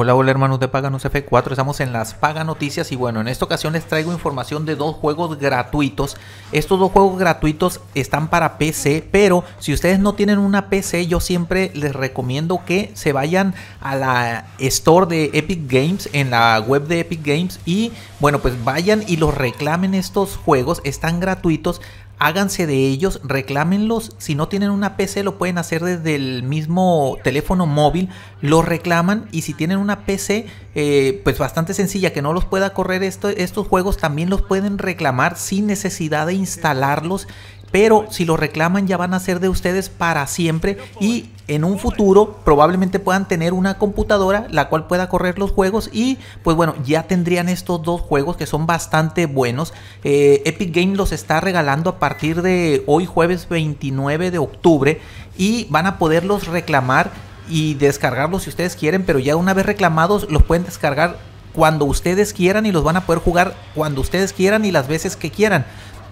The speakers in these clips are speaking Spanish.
Hola, hola hermanos de Paganos F4, estamos en las Paga Noticias y bueno, en esta ocasión les traigo información de dos juegos gratuitos. Estos dos juegos gratuitos están para PC, pero si ustedes no tienen una PC, yo siempre les recomiendo que se vayan a la store de Epic Games, en la web de Epic Games y bueno, pues vayan y los reclamen estos juegos, están gratuitos háganse de ellos, reclámenlos. Si no tienen una PC, lo pueden hacer desde el mismo teléfono móvil, lo reclaman. Y si tienen una PC, eh, pues bastante sencilla, que no los pueda correr esto, estos juegos, también los pueden reclamar sin necesidad de instalarlos pero si lo reclaman ya van a ser de ustedes para siempre y en un futuro probablemente puedan tener una computadora la cual pueda correr los juegos y pues bueno ya tendrían estos dos juegos que son bastante buenos eh, Epic Games los está regalando a partir de hoy jueves 29 de octubre y van a poderlos reclamar y descargarlos si ustedes quieren pero ya una vez reclamados los pueden descargar cuando ustedes quieran y los van a poder jugar cuando ustedes quieran y las veces que quieran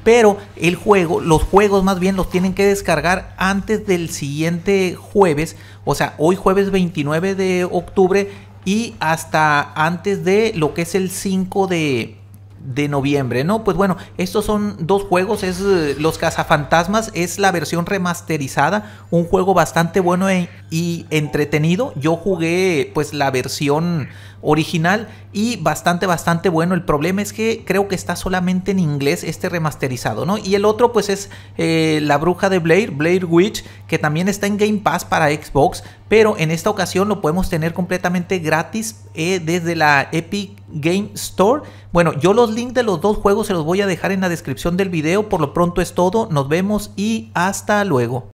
pero el juego, los juegos más bien los tienen que descargar antes del siguiente jueves, o sea, hoy jueves 29 de octubre y hasta antes de lo que es el 5 de de noviembre, ¿no? Pues bueno, estos son dos juegos, es eh, Los Cazafantasmas, es la versión remasterizada, un juego bastante bueno e, y entretenido. Yo jugué pues la versión original y bastante, bastante bueno. El problema es que creo que está solamente en inglés este remasterizado, ¿no? Y el otro pues es eh, La Bruja de Blair, Blair Witch, que también está en Game Pass para Xbox, pero en esta ocasión lo podemos tener completamente gratis eh, desde la Epic Game Store. Bueno, yo los links de los dos juegos se los voy a dejar en la descripción del video. Por lo pronto es todo, nos vemos y hasta luego.